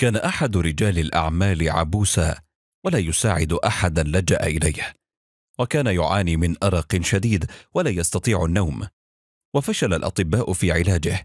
كان احد رجال الاعمال عبوسا ولا يساعد احدا لجا اليه وكان يعاني من ارق شديد ولا يستطيع النوم وفشل الاطباء في علاجه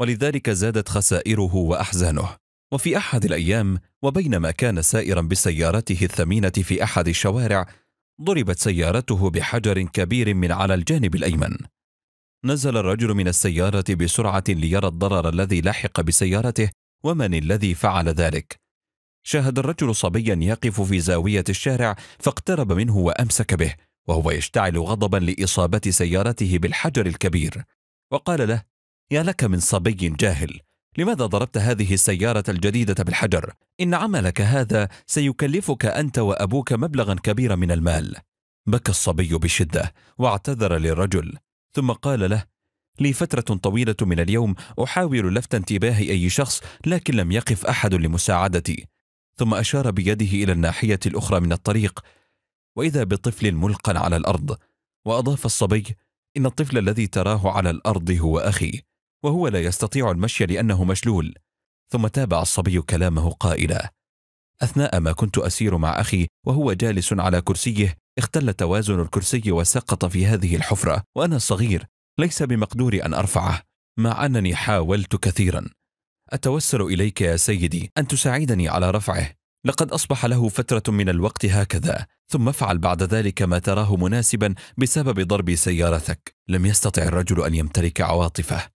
ولذلك زادت خسائره واحزانه وفي احد الايام وبينما كان سائرا بسيارته الثمينه في احد الشوارع ضربت سيارته بحجر كبير من على الجانب الايمن نزل الرجل من السياره بسرعه ليرى الضرر الذي لحق بسيارته ومن الذي فعل ذلك شاهد الرجل صبيا يقف في زاويه الشارع فاقترب منه وامسك به وهو يشتعل غضبا لاصابه سيارته بالحجر الكبير وقال له يا لك من صبي جاهل لماذا ضربت هذه السيارة الجديدة بالحجر؟ إن عملك هذا سيكلفك أنت وأبوك مبلغا كبيرا من المال. بكى الصبي بشدة واعتذر للرجل ثم قال له: لفترة طويلة من اليوم أحاول لفت انتباه أي شخص لكن لم يقف أحد لمساعدتي ثم أشار بيده إلى الناحية الأخرى من الطريق وإذا بطفل ملقى على الأرض وأضاف الصبي إن الطفل الذي تراه على الأرض هو أخي وهو لا يستطيع المشي لأنه مشلول ثم تابع الصبي كلامه قائلا أثناء ما كنت أسير مع أخي وهو جالس على كرسيه اختل توازن الكرسي وسقط في هذه الحفرة وأنا صغير ليس بمقدوري أن أرفعه مع أنني حاولت كثيرا أتوسل إليك يا سيدي أن تساعدني على رفعه لقد أصبح له فترة من الوقت هكذا ثم افعل بعد ذلك ما تراه مناسبا بسبب ضرب سيارتك لم يستطع الرجل أن يمتلك عواطفه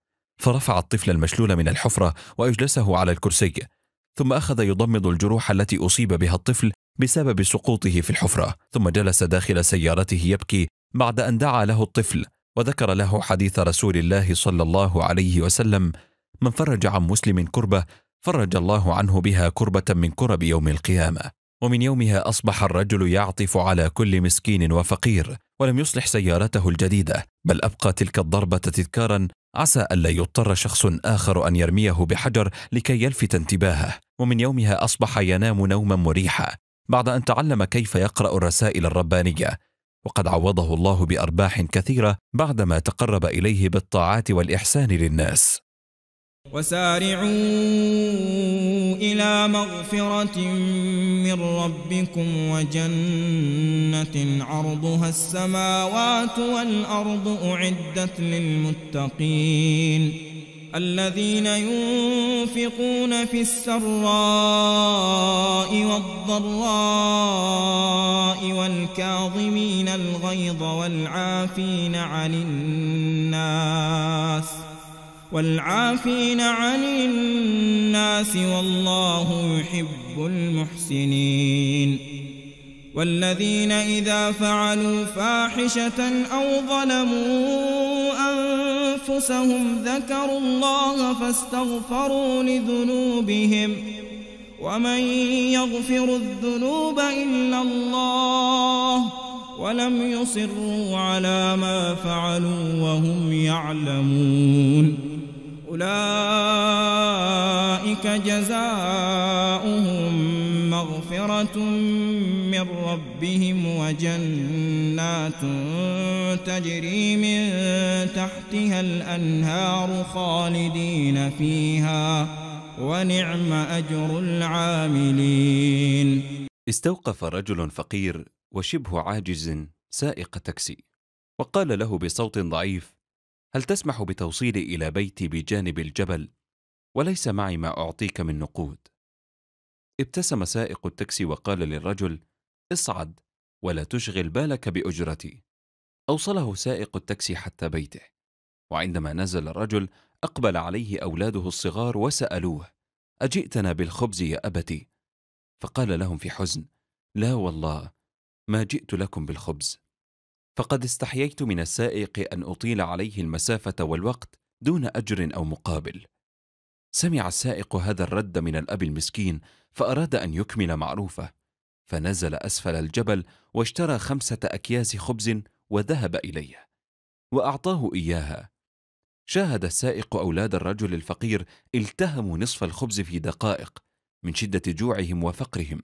فرفع الطفل المشلول من الحفرة وأجلسه على الكرسي ثم أخذ يضمد الجروح التي أصيب بها الطفل بسبب سقوطه في الحفرة ثم جلس داخل سيارته يبكي بعد أن دعا له الطفل وذكر له حديث رسول الله صلى الله عليه وسلم من فرج عن مسلم كربه فرج الله عنه بها كربه من كرب يوم القيامه ومن يومها اصبح الرجل يعطف على كل مسكين وفقير ولم يصلح سيارته الجديده بل ابقى تلك الضربه تذكارا عسى الا يضطر شخص اخر ان يرميه بحجر لكي يلفت انتباهه ومن يومها اصبح ينام نوما مريحا بعد ان تعلم كيف يقرا الرسائل الربانيه وقد عوضه الله بارباح كثيره بعدما تقرب اليه بالطاعات والاحسان للناس وسارعوا إلى مغفرة من ربكم وجنة عرضها السماوات والأرض أعدت للمتقين الذين ينفقون في السراء والضراء والكاظمين الغيظ والعافين عن الناس والعافين عن الناس والله يحب المحسنين والذين إذا فعلوا فاحشة أو ظلموا أن أنفسهم ذكروا الله فاستغفروا لذنوبهم ومن يغفر الذنوب إلا الله ولم يصروا على ما فعلوا وهم يعلمون أولئك جزاؤهم مغفرة من ربهم وجنات تجري من تحتها الأنهار خالدين فيها ونعم أجر العاملين استوقف رجل فقير وشبه عاجز سائق تاكسي وقال له بصوت ضعيف هل تسمح بتوصيلي إلى بيتي بجانب الجبل وليس معي ما أعطيك من نقود ابتسم سائق التاكسي وقال للرجل اصعد ولا تشغل بالك بأجرتي أوصله سائق التاكسي حتى بيته وعندما نزل الرجل أقبل عليه أولاده الصغار وسألوه أجئتنا بالخبز يا أبتي فقال لهم في حزن لا والله ما جئت لكم بالخبز فقد استحييت من السائق أن أطيل عليه المسافة والوقت دون أجر أو مقابل سمع السائق هذا الرد من الأب المسكين فأراد أن يكمل معروفه فنزل أسفل الجبل واشترى خمسة أكياس خبز وذهب إليه وأعطاه إياها شاهد السائق أولاد الرجل الفقير التهموا نصف الخبز في دقائق من شدة جوعهم وفقرهم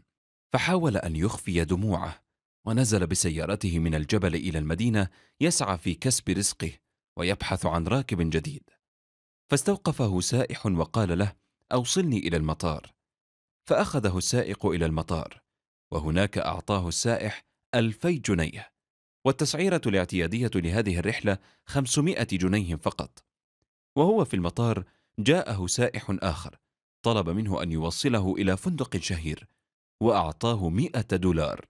فحاول أن يخفي دموعه ونزل بسيارته من الجبل إلى المدينة يسعى في كسب رزقه ويبحث عن راكب جديد فاستوقفه سائح وقال له أوصلني إلى المطار فأخذه السائق إلى المطار وهناك أعطاه السائح ألفي جنيه والتسعيرة الاعتيادية لهذه الرحلة خمسمائة جنيه فقط وهو في المطار جاءه سائح آخر طلب منه أن يوصله إلى فندق شهير وأعطاه مئة دولار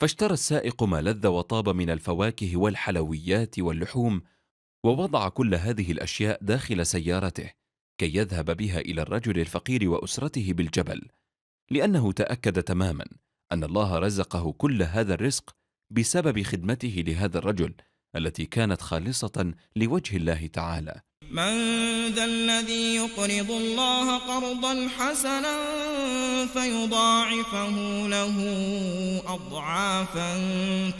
فاشترى السائق ما لذ وطاب من الفواكه والحلويات واللحوم ووضع كل هذه الأشياء داخل سيارته كي يذهب بها إلى الرجل الفقير وأسرته بالجبل لأنه تأكد تماما ان الله رزقه كل هذا الرزق بسبب خدمته لهذا الرجل التي كانت خالصه لوجه الله تعالى من ذا الذي يقرض الله قرضا حسنا فيضاعفه له اضعافا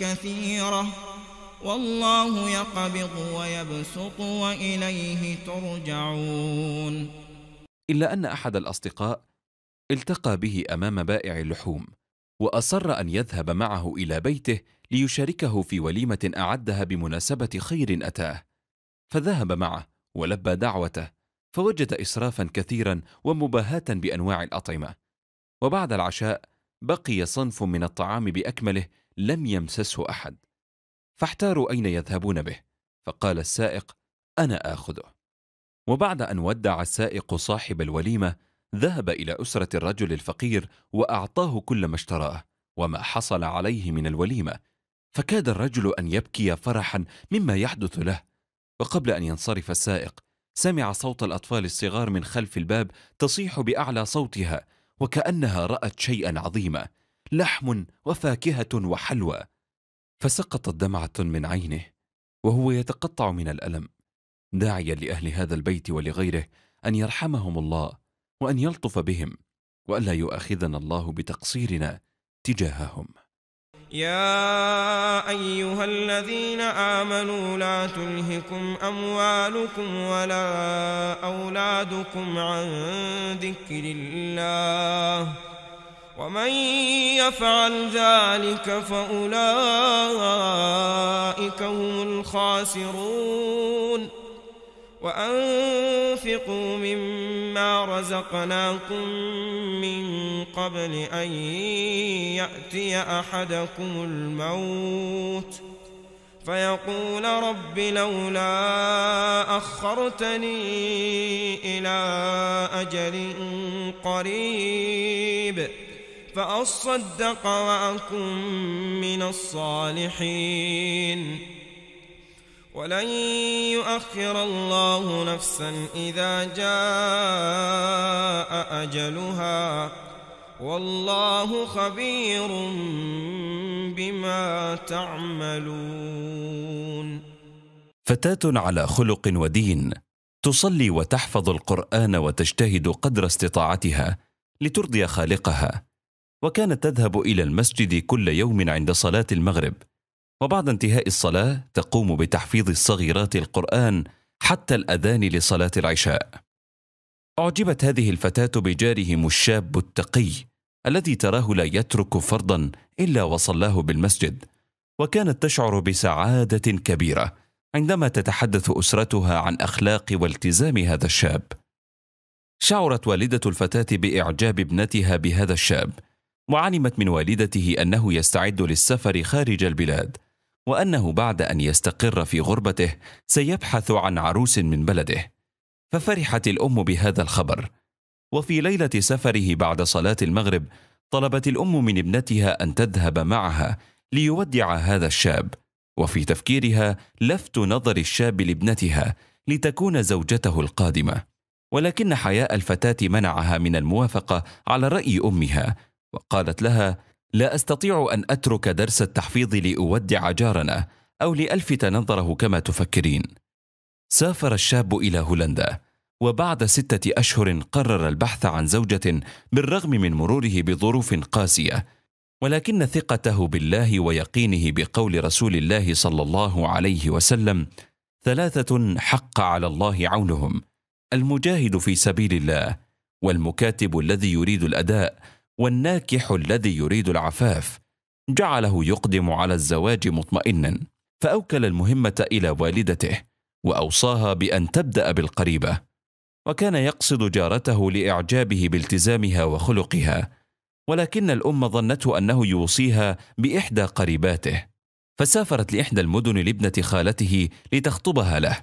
كثيره والله يقبض ويبسط واليه ترجعون الا ان احد الاصدقاء التقى به امام بائع اللحوم واصر ان يذهب معه الى بيته ليشاركه في وليمه اعدها بمناسبه خير اتاه فذهب معه ولبى دعوته فوجد اسرافا كثيرا ومباهاه بانواع الاطعمه وبعد العشاء بقي صنف من الطعام باكمله لم يمسسه احد فاحتاروا اين يذهبون به فقال السائق انا اخذه وبعد ان ودع السائق صاحب الوليمه ذهب إلى أسرة الرجل الفقير وأعطاه كل ما اشتراه وما حصل عليه من الوليمة فكاد الرجل أن يبكي فرحا مما يحدث له وقبل أن ينصرف السائق سمع صوت الأطفال الصغار من خلف الباب تصيح بأعلى صوتها وكأنها رأت شيئا عظيما لحم وفاكهة وحلوى فسقطت دمعة من عينه وهو يتقطع من الألم داعيا لأهل هذا البيت ولغيره أن يرحمهم الله وأن يلطف بهم وألا يؤاخذنا الله بتقصيرنا تجاههم يا أيها الذين آمنوا لا تلهكم أموالكم ولا أولادكم عن ذكر الله ومن يفعل ذلك فأولئك هم الخاسرون وأنفقوا مما رزقناكم من قبل أن يأتي أحدكم الموت فيقول رب لولا أخرتني إلى أجل قريب فأصدق وأكن من الصالحين ولن يؤخر الله نفسا إذا جاء أجلها والله خبير بما تعملون فتاة على خلق ودين تصلي وتحفظ القرآن وتجتهد قدر استطاعتها لترضي خالقها وكانت تذهب إلى المسجد كل يوم عند صلاة المغرب وبعد انتهاء الصلاة تقوم بتحفيظ الصغيرات القرآن حتى الأذان لصلاة العشاء. أعجبت هذه الفتاة بجارهم الشاب التقي الذي تراه لا يترك فرضا إلا وصلاه بالمسجد، وكانت تشعر بسعادة كبيرة عندما تتحدث أسرتها عن أخلاق والتزام هذا الشاب. شعرت والدة الفتاة بإعجاب ابنتها بهذا الشاب، وعلمت من والدته أنه يستعد للسفر خارج البلاد، وانه بعد ان يستقر في غربته سيبحث عن عروس من بلده ففرحت الام بهذا الخبر وفي ليله سفره بعد صلاه المغرب طلبت الام من ابنتها ان تذهب معها ليودع هذا الشاب وفي تفكيرها لفت نظر الشاب لابنتها لتكون زوجته القادمه ولكن حياء الفتاه منعها من الموافقه على راي امها وقالت لها لا أستطيع أن أترك درس التحفيظ لأودع جارنا أو لألفت نظره كما تفكرين. سافر الشاب إلى هولندا، وبعد ستة أشهر قرر البحث عن زوجة بالرغم من مروره بظروف قاسية، ولكن ثقته بالله ويقينه بقول رسول الله صلى الله عليه وسلم: ثلاثة حق على الله عونهم: المجاهد في سبيل الله، والمكاتب الذي يريد الأداء، والناكح الذي يريد العفاف جعله يقدم على الزواج مطمئنا فاوكل المهمه الى والدته واوصاها بان تبدا بالقريبه وكان يقصد جارته لاعجابه بالتزامها وخلقها ولكن الام ظنته انه يوصيها باحدى قريباته فسافرت لاحدى المدن لابنه خالته لتخطبها له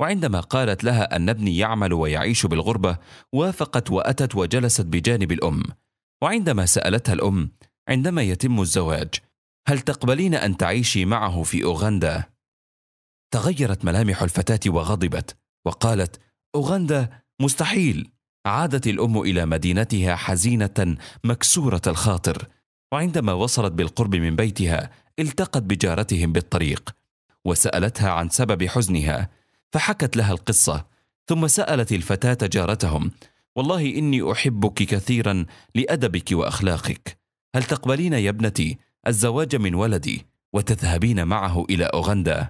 وعندما قالت لها ان ابني يعمل ويعيش بالغربه وافقت واتت وجلست بجانب الام وعندما سألتها الأم عندما يتم الزواج هل تقبلين أن تعيشي معه في أوغندا؟ تغيرت ملامح الفتاة وغضبت وقالت أوغندا مستحيل عادت الأم إلى مدينتها حزينة مكسورة الخاطر وعندما وصلت بالقرب من بيتها التقت بجارتهم بالطريق وسألتها عن سبب حزنها فحكت لها القصة ثم سألت الفتاة جارتهم والله إني أحبك كثيرا لأدبك وأخلاقك هل تقبلين يا ابنتي الزواج من ولدي وتذهبين معه إلى أوغندا؟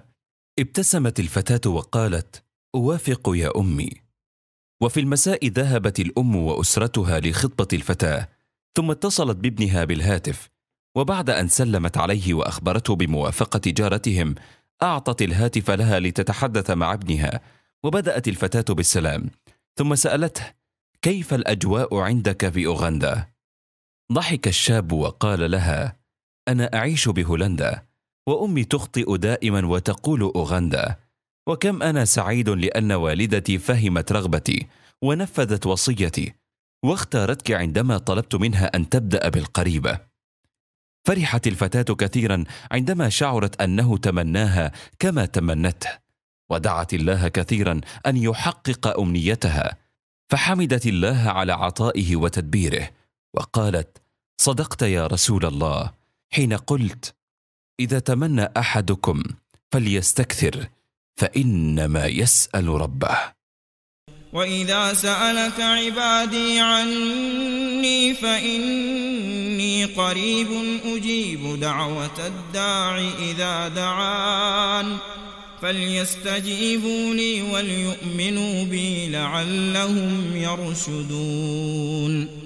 ابتسمت الفتاة وقالت أوافق يا أمي وفي المساء ذهبت الأم وأسرتها لخطبة الفتاة ثم اتصلت بابنها بالهاتف وبعد أن سلمت عليه وأخبرته بموافقة جارتهم أعطت الهاتف لها لتتحدث مع ابنها وبدأت الفتاة بالسلام ثم سألته كيف الاجواء عندك في اوغندا ضحك الشاب وقال لها انا اعيش بهولندا وامي تخطئ دائما وتقول اوغندا وكم انا سعيد لان والدتي فهمت رغبتي ونفذت وصيتي واختارتك عندما طلبت منها ان تبدا بالقريبه فرحت الفتاه كثيرا عندما شعرت انه تمناها كما تمنته ودعت الله كثيرا ان يحقق امنيتها فحمدت الله على عطائه وتدبيره وقالت صدقت يا رسول الله حين قلت اذا تمنى احدكم فليستكثر فانما يسال ربه واذا سالك عبادي عني فاني قريب اجيب دعوه الداع اذا دعان فليستجيبوا لي وليؤمنوا بي لعلهم يرشدون